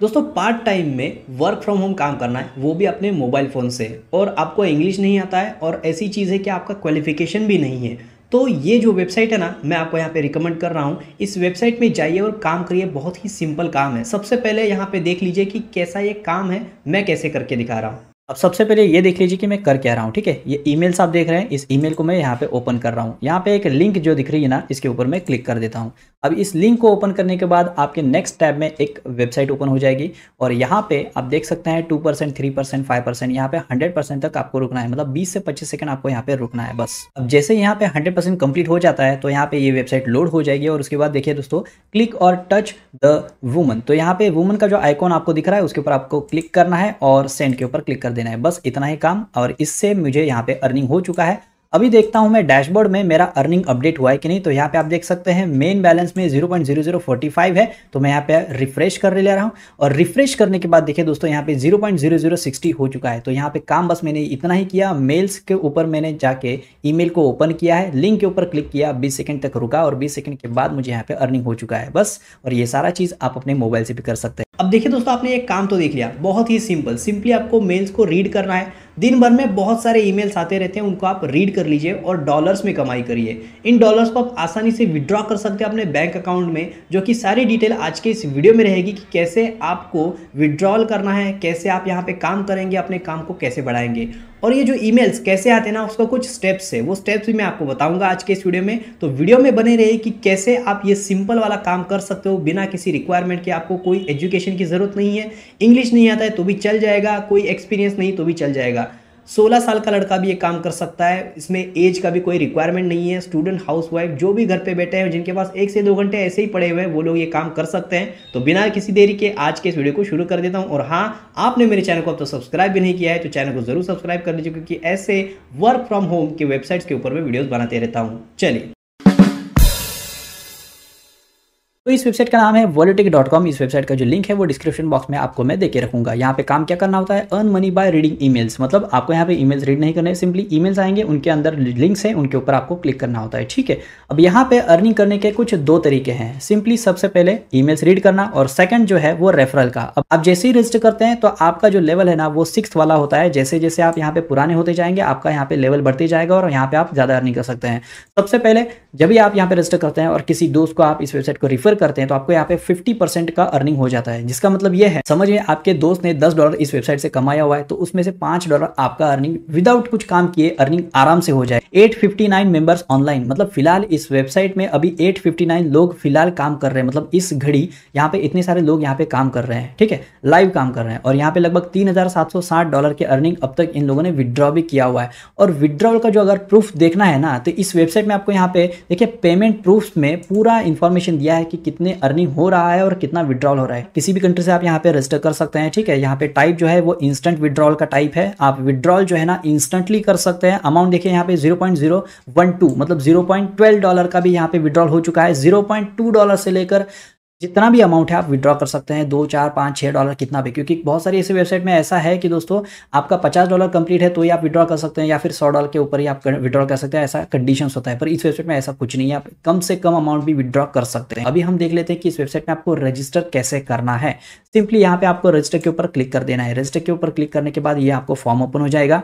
दोस्तों part time में work from home काम करना है वो भी अपने मोबाइल फ़ोन से और आपको इंग्लिश नहीं आता है और ऐसी चीज़ है कि आपका क्वालिफिकेशन भी नहीं है तो ये जो वेबसाइट है ना मैं आपको यहाँ पे रिकमेंड कर रहा हूँ इस वेबसाइट में जाइए और काम करिए बहुत ही सिंपल काम है सबसे पहले यहाँ पे देख लीजिए कि कैसा ये काम है मैं कैसे करके दिखा रहा हूँ अब सबसे पहले ये देख लीजिए कि मैं कर क्या रहा हूँ ठीक है ये ईमेल्स आप देख रहे हैं इस ईमेल को मैं यहाँ पे ओपन कर रहा हूँ यहाँ पे एक लिंक जो दिख रही है ना इसके ऊपर मैं क्लिक कर देता हूँ अब इस लिंक को ओपन करने के बाद आपके नेक्स्ट टैब में एक वेबसाइट ओपन हो जाएगी और यहाँ पे आप देख सकते हैं two percent three percent five percent यहाँ पे हंड्रेड परसेंट तक आपको रुकना है मतलब बीस से पच्चीस सेकंड आपको यहाँ पे रुकना है बस अब जैसे यहाँ पे हंड्रेड परसेंट कंप्लीट हो जाता है तो यहाँ पे ये वेबसाइट लोड हो जाएगी और उसके बाद देखिए दोस्तों क्लिक और टच द वुमन तो यहाँ पे वुमन का जो आइकॉन आपको दिख रहा है उसके ऊपर आपको क्लिक करना है और सेंड के ऊपर क्लिक कर देना है बस इतना ही काम और इससे मुझे यहाँ पे अर्निंग हो चुका है अभी देखता हूं मैं डैशबोर्ड में मेरा अर्निंग अपडेट हुआ है कि नहीं तो यहाँ पे आप देख सकते हैं मेन बैलेंस में 0.0045 है तो मैं यहाँ पे रिफ्रेश कर ले रहा हूँ और रिफ्रेश करने के बाद देखिए दोस्तों यहाँ पे 0.0060 हो चुका है तो यहाँ पे काम बस मैंने इतना ही किया मेल्स के ऊपर मैंने जाके ई को ओपन किया है लिंक के ऊपर क्लिक किया बीस सेकेंड तक रुका और बीस सेकेंड के बाद मुझे यहाँ पे अर्निंग हो चुका है बस और ये सारा चीज़ आप अपने मोबाइल से भी कर सकते हैं अब देखिए दोस्तों आपने एक काम तो देख लिया बहुत ही सिंपल सिंपली आपको मेल्स को रीड करना है दिन भर में बहुत सारे ईमेल्स आते रहते हैं उनको आप रीड कर लीजिए और डॉलर्स में कमाई करिए इन डॉलर्स को आप आसानी से विड्रॉ कर सकते हैं अपने बैंक अकाउंट में जो कि सारी डिटेल आज के इस वीडियो में रहेगी कि कैसे आपको विड्रॉल करना है कैसे आप यहाँ पे काम करेंगे अपने काम को कैसे बढ़ाएंगे और ये जो ईमेल्स कैसे आते हैं ना उसका कुछ स्टेप्स है वो स्टेप्स भी मैं आपको बताऊंगा आज के इस वीडियो में तो वीडियो में बने रहे कि कैसे आप ये सिंपल वाला काम कर सकते हो बिना किसी रिक्वायरमेंट के आपको कोई एजुकेशन की ज़रूरत नहीं है इंग्लिश नहीं आता है तो भी चल जाएगा कोई एक्सपीरियंस नहीं तो भी चल जाएगा सोलह साल का लड़का भी ये काम कर सकता है इसमें एज का भी कोई रिक्वायरमेंट नहीं है स्टूडेंट हाउस वाइफ जो भी घर पे बैठे हैं जिनके पास एक से दो घंटे ऐसे ही पड़े हुए हैं वो लोग ये काम कर सकते हैं तो बिना किसी देरी के आज के इस वीडियो को शुरू कर देता हूँ और हाँ आपने मेरे चैनल को अब तो सब्सक्राइब भी नहीं किया है तो चैनल को जरूर सब्सक्राइब कर लीजिए क्योंकि ऐसे वर्क फ्रॉम होम के वेबसाइट्स के ऊपर मैं वीडियोज़ बनाते रहता हूँ चलिए तो इस वेबसाइट का नाम है वॉलेटिक डॉट कॉम इस वेबसाइट का जो लिंक है वो डिस्क्रिप्शन बॉक्स में आपको मैं देके रखूंगा यहाँ पे काम क्या करना होता है earn money by reading emails मतलब आपको यहाँ पे ईमेल्स रीड नहीं करने सिंपली ईमेल्स आएंगे उनके अंदर लिंक्स हैं उनके ऊपर आपको क्लिक करना होता है ठीक है अब यहाँ पे अर्निंग करने के कुछ दो तरीके हैं सिंपली सबसे पहले ईमेल्स रीड करना और सेकंड जो है वो रेफरल का अब आप जैसे ही रजिस्टर करते हैं तो आपका जो लेवल है ना वो सिक्स वाला होता है जैसे जैसे आप यहाँ पे पुराने होते जाएंगे आपका यहाँ पे लेवल बढ़ते जाएगा और यहाँ पे आप ज्यादा अर्निंग कर सकते हैं सबसे पहले जब भी आप यहाँ पे रजिस्टर करते हैं और किसी दोस्त को आप इस वेबसाइट को रिफर करते हैं तो आपको यहाँ पे 50% का अर्निंग हो जाता है जिसका मतलब यह है समझ में आपके दोस्त ने 10 डॉलर इस वेबसाइट से कमाया हुआ है तो उसमें से 5 डॉलर आपका अर्निंग विदाउट कुछ काम किए अर्निंग आराम से हो जाए 859 मेंबर्स ऑनलाइन मतलब फिलहाल इस वेबसाइट में अभी 859 लोग फिलहाल काम कर रहे हैं मतलब इस घड़ी यहाँ पे इतने सारे लोग यहाँ पे काम कर रहे हैं ठीक है लाइव काम कर रहे हैं और यहाँ पे लगभग तीन डॉलर के अर्निंग अब तक इन लोगों ने विड्रॉ भी किया हुआ है और विड्रॉल का जो अगर प्रूफ देखना है ना तो इस वेबसाइट में आपको यहाँ पे देखिए पेमेंट प्रूफ में पूरा इंफॉर्मेशन दिया है कि कितने अर्निंग हो रहा है और कितना विड्रॉल हो रहा है किसी भी कंट्री से आप यहाँ पे रजिस्टर कर सकते हैं ठीक है यहाँ पे टाइप जो है वो इंस्टेंट विड्रॉल का टाइप है आप विड्रॉल जो है ना इंस्टेंटली कर सकते हैं अमाउंट देखिए यहाँ पे जीरो मतलब जीरो डॉलर का भी यहाँ पे विड्रॉल हो चुका है जीरो डॉलर से लेकर जितना भी अमाउंट है आप विड्रॉ कर सकते हैं दो चार पाँच छः डॉलर कितना भी क्योंकि बहुत सारी ऐसी वेबसाइट में ऐसा है कि दोस्तों आपका पचास डॉलर कंप्लीट है तो ही आप विड्रॉ कर सकते हैं या फिर सौ डॉलर के ऊपर ही आप विड्रॉ कर सकते हैं ऐसा कंडीशन होता है पर इस वेबसाइट में ऐसा कुछ नहीं है आप कम से कम अमाउंट भी विड्रॉ कर सकते हैं अभी हम देख लेते हैं कि इस वेबसाइट में आपको रजिस्टर कैसे करना है सिंपली यहाँ पे आपको रजिस्टर के ऊपर क्लिक कर देना है रजिस्टर के ऊपर क्लिक करने के बाद ये आपको फॉर्म ओपन हो जाएगा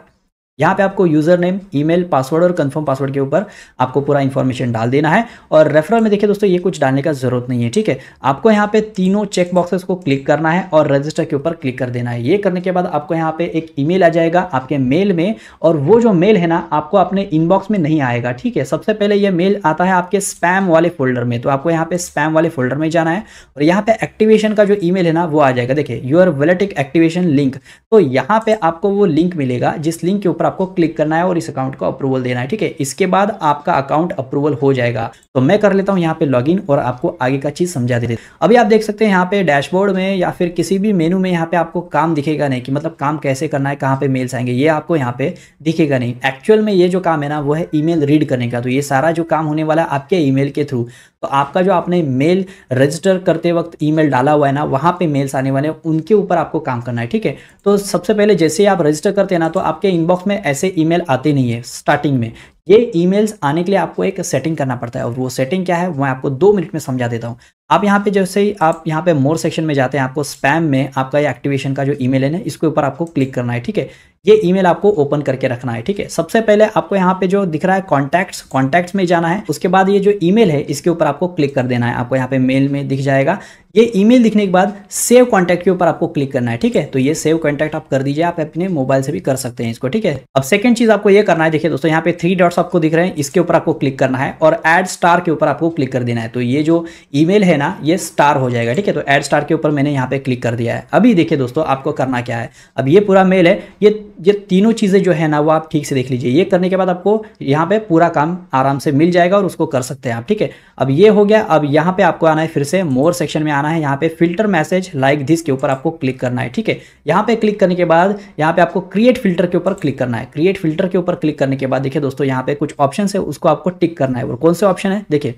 यहाँ पे आपको यूजर नेम ईमेल पासवर्ड और कंफर्म पासवर्ड के ऊपर आपको पूरा इन्फॉर्मेशन डाल देना है और रेफरल में देखिए दोस्तों ये कुछ डालने का जरूरत नहीं है ठीक है आपको यहाँ पे तीनों चेक बॉक्सेस को क्लिक करना है और रजिस्टर के ऊपर क्लिक कर देना है ये करने के बाद आपको यहाँ पे एक ईमेल आ जाएगा आपके मेल में और वो जो मेल है ना आपको अपने इनबॉक्स में नहीं आएगा ठीक है सबसे पहले यह मेल आता है आपके स्पैम वाले फोल्डर में तो आपको यहाँ पे स्पैम वाले फोल्डर में जाना है और यहाँ पे एक्टिवेशन का जो ई है ना वो आ जाएगा देखिए यूर वेलेटिक एक्टिवेशन लिंक तो यहाँ पे आपको वो लिंक मिलेगा जिस लिंक के ऊपर पर आपको क्लिक करना है और इस अकाउंट को अप्रूवल देना है ठीक है इसके बाद आपका अकाउंट अप्रूवल हो जाएगा तो मैं कर लेता हूँ यहाँ पे लॉगिन और आपको आगे का चीज़ समझा देते अभी आप देख सकते हैं यहाँ पे डैशबोर्ड में या फिर किसी भी मेनू में यहाँ पे आपको काम दिखेगा नहीं कि मतलब काम कैसे करना है कहाँ पे मेल्स आएंगे ये आपको यहाँ पे दिखेगा नहीं एक्चुअल में ये जो काम है ना वो है ईमेल रीड करने का तो ये सारा जो काम होने वाला है आपके ईमेल के थ्रू तो आपका जो आपने मेल रजिस्टर करते वक्त ईमेल डाला हुआ है ना वहाँ पे मेल्स आने वाले हैं उनके ऊपर आपको काम करना है ठीक है तो सबसे पहले जैसे ही आप रजिस्टर करते हैं ना तो आपके इनबॉक्स में ऐसे ईमेल आते नहीं है स्टार्टिंग में ये ईमेल्स आने के लिए आपको एक सेटिंग करना पड़ता है और वो सेटिंग क्या है मैं आपको दो मिनट में समझा देता हूँ आप यहाँ पे जैसे ही आप यहाँ पे मोर सेक्शन में जाते हैं आपको स्पैम में आपका ये एक्टिवेशन का जो ईमेल है ना इसके ऊपर आपको क्लिक करना है ठीक है ये ईमेल आपको ओपन करके रखना है ठीक है सबसे पहले आपको यहाँ पे जो दिख रहा है कॉन्टैक्ट्स कॉन्टैक्ट्स में जाना है उसके बाद ये जो ईमेल है इसके ऊपर आपको क्लिक कर देना है आपको यहाँ पे मेल में दिख जाएगा ये ईमेल दिखने के बाद सेव कॉन्टैक्ट के ऊपर आपको क्लिक करना है ठीक है तो ये सेव कॉन्टैक्ट आप कर दीजिए आप अपने मोबाइल से भी कर सकते हैं इसको ठीक है अब सेकंड चीज आपको ये करना है देखिए दोस्तों यहाँ पे थ्री डॉट्स आपको दिख रहे हैं इसके ऊपर आपको क्लिक करना है और एड स्टार के ऊपर आपको क्लिक कर देना है तो ये जो ई है है ना ये स्टार हो जाएगा ठीक है तो एड स्टार के ऊपर मैंने यहाँ पे क्लिक कर दिया है अभी देखिए दोस्तों आपको करना क्या है अब ये पूरा मेल है ये ये तीनों चीज़ें जो है ना वो आप ठीक से देख लीजिए ये करने के बाद आपको यहाँ पे पूरा काम आराम से मिल जाएगा और उसको कर सकते हैं आप ठीक है अब ये हो गया अब यहाँ पर आपको आना है फिर से मोर सेक्शन में आना है यहाँ पर फिल्टर मैसेज लाइक दिस के ऊपर आपको क्लिक करना है ठीक है यहाँ पर क्लिक करने के बाद यहाँ पर आपको क्रिएट फिल्टर के ऊपर क्लिक करना है क्रिएट फिल्टर के ऊपर क्लिक करने के बाद देखिए दोस्तों यहाँ पर कुछ ऑप्शन है उसको आपको टिक करना है और कौन से ऑप्शन है देखिए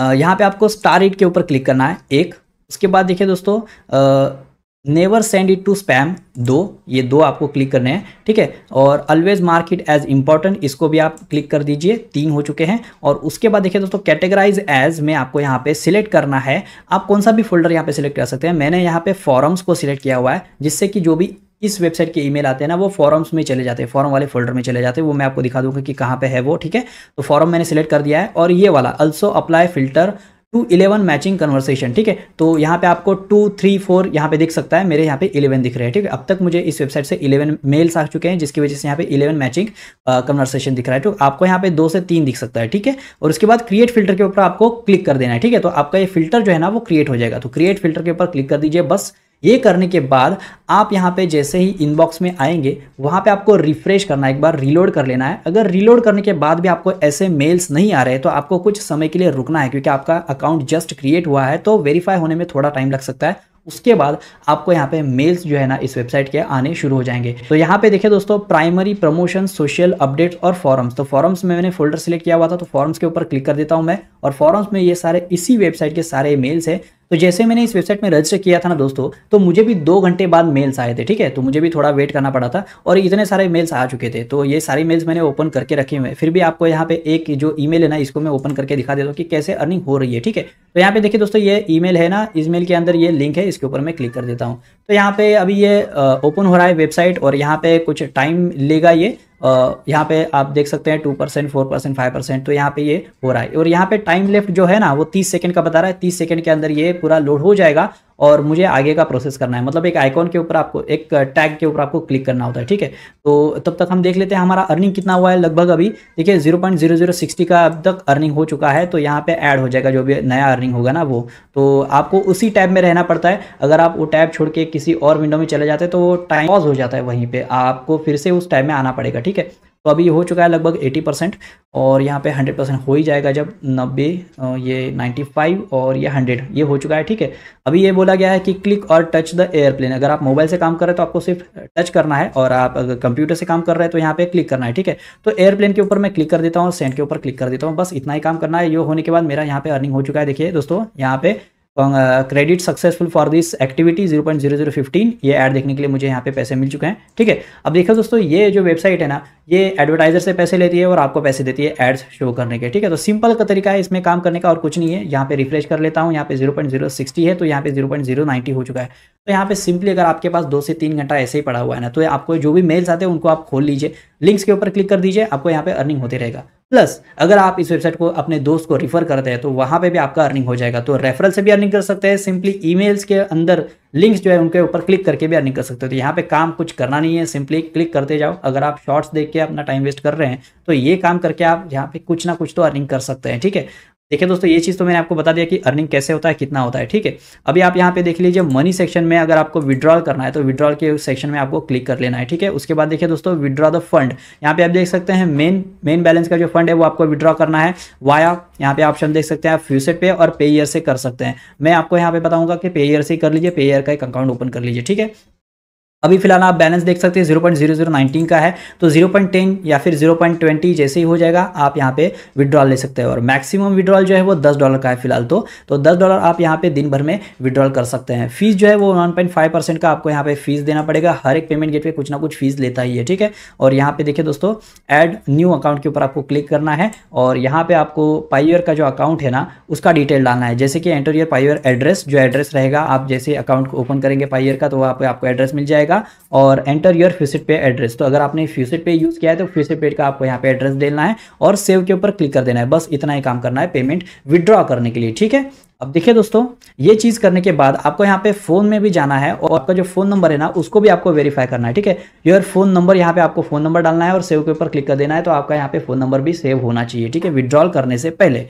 यहाँ पे आपको स्टार इट के ऊपर क्लिक करना है एक उसके बाद देखिए दोस्तों never send it to spam दो ये दो आपको क्लिक करने हैं ठीक है और always mark it as important इसको भी आप क्लिक कर दीजिए तीन हो चुके हैं और उसके बाद देखिए दोस्तों कैटेगराइज एज में आपको यहाँ पे सिलेक्ट करना है आप कौन सा भी फोल्डर यहाँ पे सिलेक्ट कर सकते हैं मैंने यहाँ पे फॉरम्स को सिलेक्ट किया हुआ है जिससे कि जो भी इस वेबसाइट के ईमेल आते हैं ना वो फॉरम्स में चले जाते हैं फॉरम वाले फोल्डर में चले जाते हैं वो मैं आपको दिखा दूंगा कि कहाँ पे है वो ठीक है तो फॉरम मैंने सेलेक्ट कर दिया है और ये वाला also apply filter to eleven matching conversation ठीक है तो यहाँ पे आपको टू थ्री फोर यहाँ पे दिख सकता है मेरे यहाँ पे इलेवन दिख रहे हैं ठीक है अब तक मुझे इस वेबसाइट से इलेवन मेल्स आ चुके हैं जिसकी वजह से यहाँ पे इलेवन मैचिंग कन्वर्सेशन दिख रहा है तो आपको यहाँ पे दो से तीन दिख सकता है ठीक है और उसके बाद क्रिएट फिल्टर के ऊपर आपको क्लिक कर देना है ठीक है तो आपका ये फिल्टर जो है ना वो क्रिएट हो जाएगा तो क्रिएट फिल्टर के ऊपर क्लिक कर दीजिए बस ये करने के बाद आप यहाँ पे जैसे ही इनबॉक्स में आएंगे वहाँ पे आपको रिफ्रेश करना है एक बार रीलोड कर लेना है अगर रीलोड करने के बाद भी आपको ऐसे मेल्स नहीं आ रहे तो आपको कुछ समय के लिए रुकना है क्योंकि आपका अकाउंट जस्ट क्रिएट हुआ है तो वेरीफाई होने में थोड़ा टाइम लग सकता है उसके बाद आपको यहाँ पे मेल्स जो है ना इस वेबसाइट के आने शुरू हो जाएंगे तो यहाँ पे देखिए दोस्तों प्राइमरी प्रमोशन सोशल अपडेट और फॉरम्स तो फॉरम्स में मैंने फोल्डर सेलेक्ट किया हुआ था तो फॉरम्स के ऊपर क्लिक कर देता हूँ मैं और फॉरम्स में ये सारे इसी वेबसाइट के सारे मेल्स है तो जैसे मैंने इस वेबसाइट में रजिस्टर किया था ना दोस्तों तो मुझे भी दो घंटे बाद मेल्स आए थे ठीक है तो मुझे भी थोड़ा वेट करना पड़ा था और इतने सारे मेल्स आ चुके थे तो ये सारी मेल्स मैंने ओपन करके रखे हुए हैं फिर भी आपको यहाँ पे एक जो ई है ना इसको मैं ओपन करके दिखा देता हूँ कि कैसे अर्निंग हो रही है ठीक है तो यहाँ पे देखिए दोस्तों ये ई है ना इस मेल के अंदर ये लिंक है इसके ऊपर मैं क्लिक कर देता हूँ तो यहाँ पे अभी ये ओपन हो रहा है वेबसाइट और यहाँ पे कुछ टाइम लेगा ये यहाँ पे आप देख सकते हैं two percent four percent five percent तो यहाँ पे ये हो रहा है और यहाँ पे टाइम लेफ्ट जो है ना वो तीस सेकंड का बता रहा है तीस सेकंड के अंदर ये पूरा लोड हो जाएगा और मुझे आगे का प्रोसेस करना है मतलब एक आइकॉन के ऊपर आपको एक टैग के ऊपर आपको क्लिक करना होता है ठीक है तो तब तक हम देख लेते हैं हमारा अर्निंग कितना हुआ है लगभग अभी देखिए zero point zero zero sixty का अब तक अर्निंग हो चुका है तो यहाँ पे ऐड हो जाएगा जो भी नया अर्निंग होगा ना वो तो आपको उसी टैब में रहना पड़ता है अगर आप वो टैब छोड़ के किसी और विंडो में चले जाते हैं तो टाइम पॉज हो जाता है वहीं पर आपको फिर से उस टैब में आना पड़ेगा ठीक है तो अभी हो चुका है लगभग 80 परसेंट और यहाँ पे 100 परसेंट हो ही जाएगा जब 90 ये 95 और ये 100 ये हो चुका है ठीक है अभी ये बोला गया है कि क्लिक और टच द एयरप्लेन अगर आप मोबाइल से काम कर रहे हैं तो आपको सिर्फ टच करना है और आप अगर कंप्यूटर से काम कर रहे हैं तो यहाँ पे क्लिक करना है ठीक है तो एयरप्लेन के ऊपर मैं क्लिक कर देता हूँ सेंड के ऊपर क्लिक कर देता हूँ बस इतना ही काम करना है ये होने के बाद मेरा यहाँ पे अर्निंग हो चुका है देखिए दोस्तों यहाँ पे credit successful for this activity 0.0015 ये ऐड देखने के लिए मुझे यहाँ पे पैसे मिल चुके हैं ठीक है अब देखो दोस्तों ये जो वेबसाइट है ना ये एडवर्टाइजर से पैसे लेती है और आपको पैसे देती है एड्स शो करने के ठीक है तो सिंपल का तरीका है इसमें काम करने का और कुछ नहीं है यहाँ पे रिफ्रेश कर लेता हूँ यहाँ पे 0.060 है तो यहाँ पे 0.090 हो चुका है तो यहाँ पे सिंपली अगर आपके पास दो से तीन घंटा ऐसे ही पड़ा हुआ है ना तो आपको जो भी मेल्स आते हैं उनको आप खोल लीजिए लिंक्स के ऊपर क्लिक कर दीजिए आपको यहाँ पे अर्निंग होते रहेगा प्लस अगर आप इस वेबसाइट को अपने दोस्त को रेफर करते हैं तो वहां पे भी आपका अर्निंग हो जाएगा तो रेफरल से भी अर्निंग कर सकते हैं सिंपली ईमेल्स के अंदर लिंक्स जो है उनके ऊपर क्लिक करके भी अर्निंग कर सकते हो तो यहाँ पे काम कुछ करना नहीं है सिंपली क्लिक करते जाओ अगर आप शॉर्ट्स देख के अपना टाइम वेस्ट कर रहे हैं तो ये काम करके आप यहाँ पे कुछ ना कुछ तो अर्निंग कर सकते हैं ठीक है देखिए दोस्तों ये चीज़ तो मैंने आपको बता दिया कि अर्निंग कैसे होता है कितना होता है ठीक है अभी आप यहाँ पे देख लीजिए मनी सेक्शन में अगर आपको विड्रॉल करना है तो विड्रॉल के सेक्शन में आपको क्लिक कर लेना है ठीक है उसके बाद देखिए दोस्तों विड्रॉ द फंड यहाँ पे आप देख सकते हैं मेन मेन बैलेंस का जो फंड है वो आपको विड्रॉ करना है वाया यहाँ पे ऑप्शन देख सकते हैं आप फ्यूसेट पे और पे ईयर से कर सकते हैं मैं आपको यहाँ पे बताऊंगा कि पे ईयर से कर लीजिए पे ईयर का एक अकाउंट ओपन कर लीजिए ठीक है अभी फिलहाल आप बैलेंस देख सकते हैं zero point zero zero nineteen का है तो जीरो पॉइंट टेन या फिर जीरो पॉइंट ट्वेंटी जैसे ही हो जाएगा आप यहाँ पे विड्रॉल ले सकते हैं और मैक्सिमम विड्रॉल जो है वो दस डॉलर का है फिलहाल तो तो दस डॉलर आप यहाँ पे दिन भर में विड्रॉल कर सकते हैं फीस जो है वो वन पॉइंट फाइव परसेंट का आपको यहाँ पे फीस देना पड़ेगा हर एक पेमेंट गेट पे कुछ ना कुछ फीस लेता ही है ठीक है और यहाँ पे देखिए दोस्तों एड न्यू अकाउंट के ऊपर आपको क्लिक करना है और यहाँ पे आपको पाईयर का जो अकाउंट है ना उसका डिटेल डालना है जैसे कि एंटर ईयर पाईयर एड्रेस जो एड्रेस रहेगा आप जैसे अकाउंट ओपन करेंगे पाईयर का तो वहाँ पे आपको एड्रेस मिल जाएगा जाएगा और एंटर योर फ्यूसिट पे एड्रेस तो अगर आपने फ्यूसिट पे यूज़ किया है तो फ्यूसिट पे का आपको यहाँ पे एड्रेस देना है और सेव के ऊपर क्लिक कर देना है बस इतना ही काम करना है पेमेंट विदड्रॉ करने के लिए ठीक है अब देखिए दोस्तों ये चीज़ करने के बाद आपको यहाँ पे फ़ोन में भी जाना है और आपका जो फ़ोन नंबर है ना उसको भी आपको वेरीफाई करना है ठीक है योर फ़ोन नंबर यहाँ पे आपको फ़ोन नंबर डालना है और सेव के ऊपर क्लिक कर देना है तो आपका यहाँ पे फ़ोन नंबर भी सेव होना चाहिए ठीक है विड्रॉल करने से पहले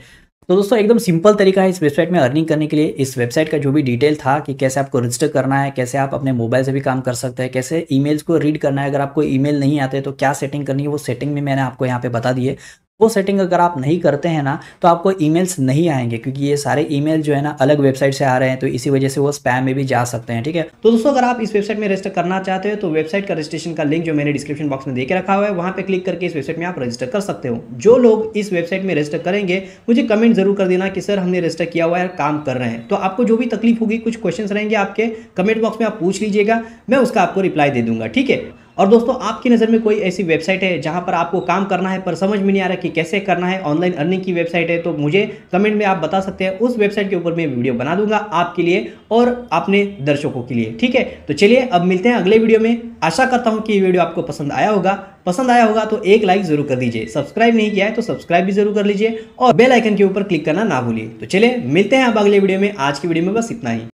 तो दोस्तों एकदम सिंपल तरीका है इस वेबसाइट में अर्निंग करने के लिए इस वेबसाइट का जो भी डिटेल था कि कैसे आपको रजिस्टर करना है कैसे आप अपने मोबाइल से भी काम कर सकते हैं कैसे ईमेल्स को रीड करना है अगर आपको ईमेल नहीं आते तो क्या सेटिंग करनी है वो सेटिंग में मैंने आपको यहाँ पे बता दी है वो सेटिंग अगर आप नहीं करते हैं ना तो आपको ईमेल्स नहीं आएंगे क्योंकि ये सारे ईमेल जो है ना अलग वेबसाइट से आ रहे हैं तो इसी वजह से वो स्पैम में भी जा सकते हैं ठीक है तो दोस्तों अगर आप इस वेबसाइट में रजिस्टर करना चाहते हो तो वेबसाइट का रजिस्ट्रेशन का लिंक जो मैंने डिस्क्रिप्शन बॉक्स में देखे रखा हुआ है वहाँ पर क्लिक करके इस वेबसाइट में आप रजिस्टर कर सकते हो जो लोग इस वेबसाइट में रजिस्टर करेंगे मुझे कमेंट जरूर कर देना कि सर हमने रजिस्टर किया हुआ है काम कर रहे हैं तो आपको जो भी तकलीफ होगी कुछ क्वेश्चन रहेंगे आपके कमेंट बॉक्स में आप पूछ लीजिएगा मैं उसका आपको रिप्लाई दे दूंगा ठीक है और दोस्तों आपकी नज़र में कोई ऐसी वेबसाइट है जहाँ पर आपको काम करना है पर समझ में नहीं आ रहा कि कैसे करना है ऑनलाइन अर्निंग की वेबसाइट है तो मुझे कमेंट में आप बता सकते हैं उस वेबसाइट के ऊपर मैं वीडियो बना दूंगा आपके लिए और अपने दर्शकों के लिए ठीक है तो चलिए अब मिलते हैं अगले वीडियो में आशा करता हूँ कि ये वीडियो आपको पसंद आया होगा पसंद आया होगा तो एक लाइक जरूर कर दीजिए सब्सक्राइब नहीं किया है तो सब्सक्राइब भी जरूर कर लीजिए और बेल आइकन के ऊपर क्लिक करना ना भूलिए तो चलिए मिलते हैं अब अगले वीडियो में आज की वीडियो में बस इतना ही